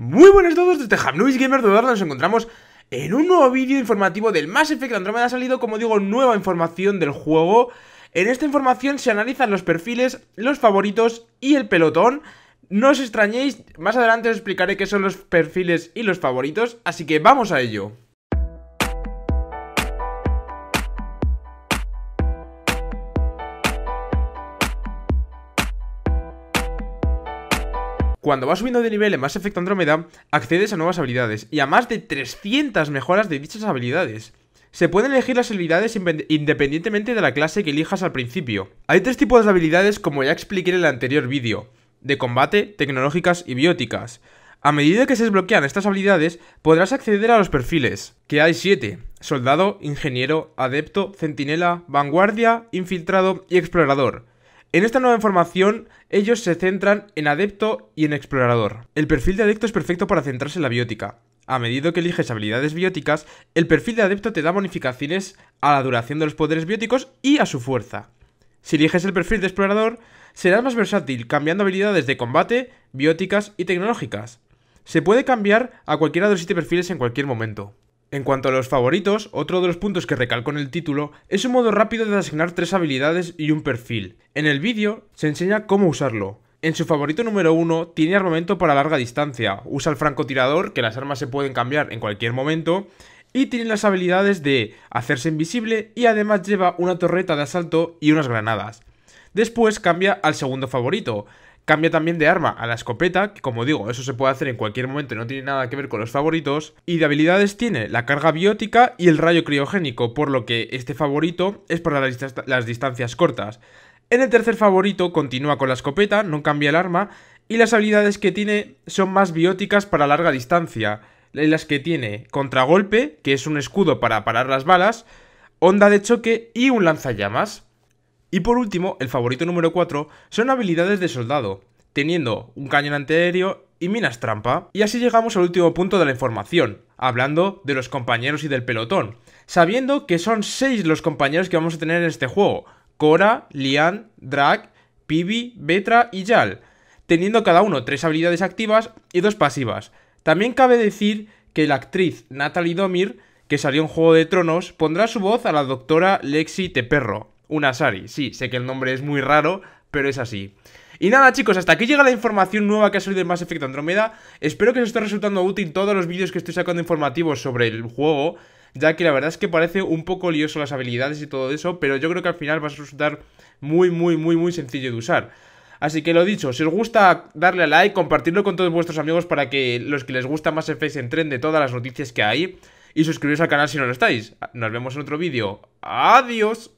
Muy buenas a todos desde Hamnuis Gamer de nos encontramos en un nuevo vídeo informativo del Mass Effect Andromeda ha salido, como digo, nueva información del juego En esta información se analizan los perfiles, los favoritos y el pelotón No os extrañéis, más adelante os explicaré qué son los perfiles y los favoritos, así que vamos a ello Cuando vas subiendo de nivel en Mass efecto Andromeda, accedes a nuevas habilidades y a más de 300 mejoras de dichas habilidades. Se pueden elegir las habilidades independientemente de la clase que elijas al principio. Hay tres tipos de habilidades como ya expliqué en el anterior vídeo, de combate, tecnológicas y bióticas. A medida que se desbloquean estas habilidades, podrás acceder a los perfiles, que hay 7, soldado, ingeniero, adepto, centinela, vanguardia, infiltrado y explorador. En esta nueva información, ellos se centran en adepto y en explorador. El perfil de adepto es perfecto para centrarse en la biótica. A medida que eliges habilidades bióticas, el perfil de adepto te da bonificaciones a la duración de los poderes bióticos y a su fuerza. Si eliges el perfil de explorador, serás más versátil cambiando habilidades de combate, bióticas y tecnológicas. Se puede cambiar a cualquiera de los 7 perfiles en cualquier momento. En cuanto a los favoritos, otro de los puntos que recalco en el título es un modo rápido de asignar tres habilidades y un perfil. En el vídeo se enseña cómo usarlo. En su favorito número 1 tiene armamento para larga distancia, usa el francotirador, que las armas se pueden cambiar en cualquier momento, y tiene las habilidades de hacerse invisible y además lleva una torreta de asalto y unas granadas. Después cambia al segundo favorito. Cambia también de arma a la escopeta, que como digo, eso se puede hacer en cualquier momento no tiene nada que ver con los favoritos. Y de habilidades tiene la carga biótica y el rayo criogénico, por lo que este favorito es para las, las distancias cortas. En el tercer favorito continúa con la escopeta, no cambia el arma, y las habilidades que tiene son más bióticas para larga distancia. Las que tiene contragolpe, que es un escudo para parar las balas, onda de choque y un lanzallamas. Y por último, el favorito número 4 son habilidades de soldado, teniendo un cañón antiaéreo y minas trampa. Y así llegamos al último punto de la información, hablando de los compañeros y del pelotón, sabiendo que son 6 los compañeros que vamos a tener en este juego, Cora, Lian, Drag, Pibi, Betra y Jal, teniendo cada uno 3 habilidades activas y 2 pasivas. También cabe decir que la actriz Natalie Domir, que salió en Juego de Tronos, pondrá su voz a la doctora Lexi Teperro. Un Asari, sí, sé que el nombre es muy raro, pero es así. Y nada chicos, hasta aquí llega la información nueva que ha salido de Mass Effect Andromeda. Espero que os esté resultando útil todos los vídeos que estoy sacando informativos sobre el juego, ya que la verdad es que parece un poco lioso las habilidades y todo eso, pero yo creo que al final va a resultar muy, muy, muy, muy sencillo de usar. Así que lo dicho, si os gusta darle a like, compartirlo con todos vuestros amigos para que los que les gusta más Effect se entren de todas las noticias que hay. Y suscribiros al canal si no lo estáis. Nos vemos en otro vídeo. Adiós.